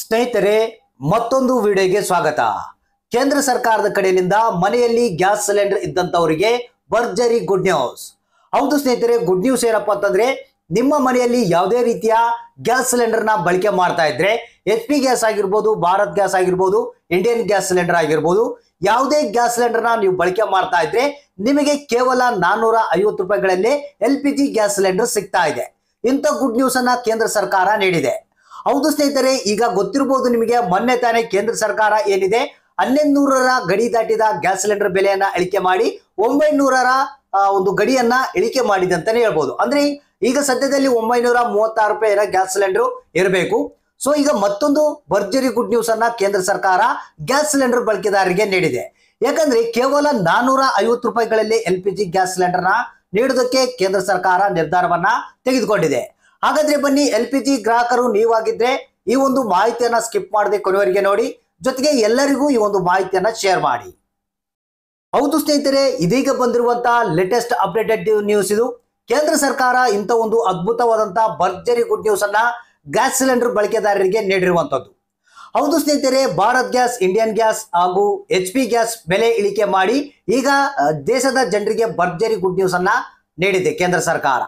ಸ್ನೇಹಿತರೆ ಮತ್ತೊಂದು ವಿಡಿಯೋಗೆ ಸ್ವಾಗತ ಕೇಂದ್ರ ಸರ್ಕಾರದ ಕಡೆಯಿಂದ ಮನೆಯಲ್ಲಿ ಗ್ಯಾಸ್ ಸಿಲಿಂಡರ್ ಇದ್ದಂಥವರಿಗೆ ಭರ್ಜರಿ ಗುಡ್ ನ್ಯೂಸ್ ಹೌದು ಸ್ನೇಹಿತರೆ ಗುಡ್ ನ್ಯೂಸ್ ಏನಪ್ಪಾ ಅಂತಂದ್ರೆ ನಿಮ್ಮ ಮನೆಯಲ್ಲಿ ಯಾವುದೇ ರೀತಿಯ ಗ್ಯಾಸ್ ಸಿಲಿಂಡರ್ನ ಬಳಕೆ ಮಾಡ್ತಾ ಇದ್ರೆ ಎಚ್ ಪಿ ಗ್ಯಾಸ್ ಆಗಿರ್ಬೋದು ಭಾರತ್ ಗ್ಯಾಸ್ ಆಗಿರ್ಬೋದು ಇಂಡಿಯನ್ ಗ್ಯಾಸ್ ಸಿಲಿಂಡರ್ ಆಗಿರ್ಬೋದು ಯಾವುದೇ ಗ್ಯಾಸ್ ಸಿಲಿಂಡರ್ನ ನೀವು ಬಳಕೆ ಮಾಡ್ತಾ ಇದ್ರೆ ನಿಮಗೆ ಕೇವಲ ನಾನ್ನೂರ ಐವತ್ತು ರೂಪಾಯಿಗಳಲ್ಲಿ L P G gas cylinder ಸಿಗ್ತಾ ಇದೆ ಇಂಥ ಗುಡ್ ನ್ಯೂಸ್ ಅನ್ನ ಕೇಂದ್ರ ಸರ್ಕಾರ ನೀಡಿದೆ ಹೌದು ಸ್ನೇಹಿತರೆ ಈಗ ಗೊತ್ತಿರಬಹುದು ನಿಮಗೆ ಮೊನ್ನೆ ತಾನೇ ಕೇಂದ್ರ ಸರ್ಕಾರ ಏನಿದೆ ಹನ್ನೊಂದು ಗಡಿ ದಾಟಿದ ಗ್ಯಾಸ್ ಸಿಲಿಂಡರ್ ಬೆಲೆಯನ್ನ ಇಳಿಕೆ ಮಾಡಿ ಒಂಬೈನೂರರ ಒಂದು ಗಡಿಯನ್ನ ಇಳಿಕೆ ಮಾಡಿದೆ ಅಂತಾನೆ ಹೇಳ್ಬೋದು ಅಂದ್ರೆ ಈಗ ಸದ್ಯದಲ್ಲಿ ಒಂಬೈನೂರ ಮೂವತ್ತಾರು ರೂಪಾಯಿನ ಗ್ಯಾಸ್ ಸಿಲಿಂಡರ್ ಇರಬೇಕು ಸೊ ಈಗ ಮತ್ತೊಂದು ಭರ್ಜರಿ ಗುಡ್ ನ್ಯೂಸ್ ಅನ್ನ ಕೇಂದ್ರ ಸರ್ಕಾರ ಗ್ಯಾಸ್ ಸಿಲಿಂಡರ್ ಬಳಕೆದಾರರಿಗೆ ನೀಡಿದೆ ಯಾಕಂದ್ರೆ ಕೇವಲ ನಾನೂರ ಐವತ್ತು ರೂಪಾಯಿಗಳಲ್ಲಿ ಎಲ್ ಪಿ ಜಿ ಗ್ಯಾಸ್ ಸಿಲಿಂಡರ್ನ ನೀಡೋದಕ್ಕೆ ಕೇಂದ್ರ ಸರ್ಕಾರ ನಿರ್ಧಾರವನ್ನ ತೆಗೆದುಕೊಂಡಿದೆ ಹಾಗಾದ್ರೆ ಬನ್ನಿ ಎಲ್ ಪಿ ಜಿ ಗ್ರಾಹಕರು ನೀವಾಗಿದ್ರೆ ಈ ಒಂದು ಮಾಹಿತಿಯನ್ನ ಸ್ಕಿಪ್ ಮಾಡದೆ ಕೊನೆಯವರಿಗೆ ನೋಡಿ ಜೊತೆಗೆ ಎಲ್ಲರಿಗೂ ಈ ಒಂದು ಮಾಹಿತಿಯನ್ನ ಶೇರ್ ಮಾಡಿ ಹೌದು ಸ್ನೇಹಿತರೆ ಇದೀಗ ಬಂದಿರುವಂತಹ ಲೇಟೆಸ್ಟ್ ಅಪ್ಡೇಟೆಡ್ ನ್ಯೂಸ್ ಇದು ಕೇಂದ್ರ ಸರ್ಕಾರ ಇಂಥ ಒಂದು ಅದ್ಭುತವಾದಂತಹ ಭರ್ಜರಿ ಗುಡ್ ನ್ಯೂಸ್ ಅನ್ನ ಗ್ಯಾಸ್ ಸಿಲಿಂಡರ್ ಬಳಕೆದಾರರಿಗೆ ನೀಡಿರುವಂತದ್ದು ಹೌದು ಸ್ನೇಹಿತರೆ ಭಾರತ್ ಗ್ಯಾಸ್ ಇಂಡಿಯನ್ ಗ್ಯಾಸ್ ಹಾಗೂ ಎಚ್ ಪಿ ಗ್ಯಾಸ್ ಬೆಲೆ ಇಳಿಕೆ ಮಾಡಿ ಈಗ ದೇಶದ ಜನರಿಗೆ ಭರ್ಜರಿ ಗುಡ್ ನ್ಯೂಸ್ ಅನ್ನ ನೀಡಿದೆ ಕೇಂದ್ರ ಸರ್ಕಾರ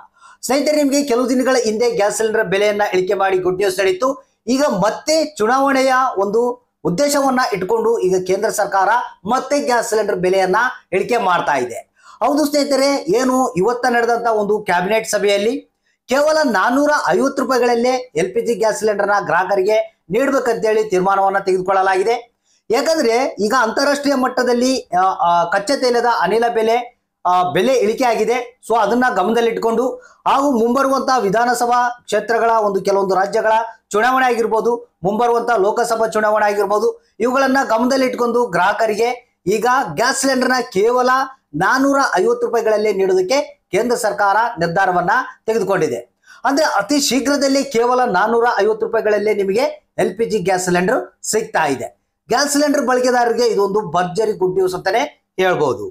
ಸ್ನೇಹಿತರೆ ನಿಮಗೆ ಕೆಲವು ದಿನಗಳ ಹಿಂದೆ ಗ್ಯಾಸ್ ಸಿಲಿಂಡರ್ ಬೆಲೆಯನ್ನ ಇಳಿಕೆ ಮಾಡಿ ಗುಡ್ ನ್ಯೂಸ್ ನಡೆಯಿತು ಈಗ ಮತ್ತೆ ಚುನಾವಣೆಯ ಒಂದು ಉದ್ದೇಶವನ್ನ ಇಟ್ಕೊಂಡು ಈಗ ಕೇಂದ್ರ ಸರ್ಕಾರ ಮತ್ತೆ ಗ್ಯಾಸ್ ಸಿಲಿಂಡರ್ ಬೆಲೆಯನ್ನ ಇಳಿಕೆ ಮಾಡ್ತಾ ಇದೆ ಹೌದು ಸ್ನೇಹಿತರೆ ಏನು ಇವತ್ತ ನಡೆದಂತ ಒಂದು ಕ್ಯಾಬಿನೆಟ್ ಸಭೆಯಲ್ಲಿ ಕೇವಲ ನಾನ್ನೂರ ಐವತ್ತು ರೂಪಾಯಿಗಳಲ್ಲೇ ಎಲ್ ಪಿ ಜಿ ಗ್ಯಾಸ್ ಸಿಲಿಂಡರ್ನ ಗ್ರಾಹಕರಿಗೆ ನೀಡಬೇಕಂತೇಳಿ ತೀರ್ಮಾನವನ್ನು ತೆಗೆದುಕೊಳ್ಳಲಾಗಿದೆ ಯಾಕಂದ್ರೆ ಈಗ ಅಂತಾರಾಷ್ಟ್ರೀಯ ಮಟ್ಟದಲ್ಲಿ ಕಚ್ಚೆ ತೈಲದ ಅನಿಲ ಬೆಲೆ ಬೆಲೆ ಇಳಿಕೆ ಆಗಿದೆ ಸೊ ಅದನ್ನ ಗಮನದಲ್ಲಿಟ್ಕೊಂಡು ಹಾಗೂ ಮುಂಬರುವಂತಹ ವಿಧಾನಸಭಾ ಕ್ಷೇತ್ರಗಳ ಒಂದು ಕೆಲವೊಂದು ರಾಜ್ಯಗಳ ಚುನಾವಣೆ ಆಗಿರ್ಬೋದು ಮುಂಬರುವಂತಹ ಲೋಕಸಭಾ ಚುನಾವಣೆ ಆಗಿರ್ಬೋದು ಇವುಗಳನ್ನ ಗಮನದಲ್ಲಿಟ್ಕೊಂಡು ಗ್ರಾಹಕರಿಗೆ ಈಗ ಗ್ಯಾಸ್ ಸಿಲಿಂಡರ್ನ ಕೇವಲ ನಾನೂರ ಐವತ್ತು ರೂಪಾಯಿಗಳಲ್ಲಿ ನೀಡೋದಕ್ಕೆ ಕೇಂದ್ರ ಸರ್ಕಾರ ನಿರ್ಧಾರವನ್ನ ತೆಗೆದುಕೊಂಡಿದೆ ಅಂದ್ರೆ ಅತಿ ಶೀಘ್ರದಲ್ಲಿ ಕೇವಲ ನಾನೂರ ಐವತ್ತು ರೂಪಾಯಿಗಳಲ್ಲಿ ನಿಮಗೆ L P G gas cylinder ಸಿಗ್ತಾ ಇದೆ ಗ್ಯಾಸ್ ಸಿಲಿಂಡರ್ ಬಳಕೆದಾರರಿಗೆ ಇದೊಂದು ಭರ್ಜರಿ ಗುಡ್ ನ್ಯೂಸ್ ಅಂತಾನೆ ಹೇಳ್ಬಹುದು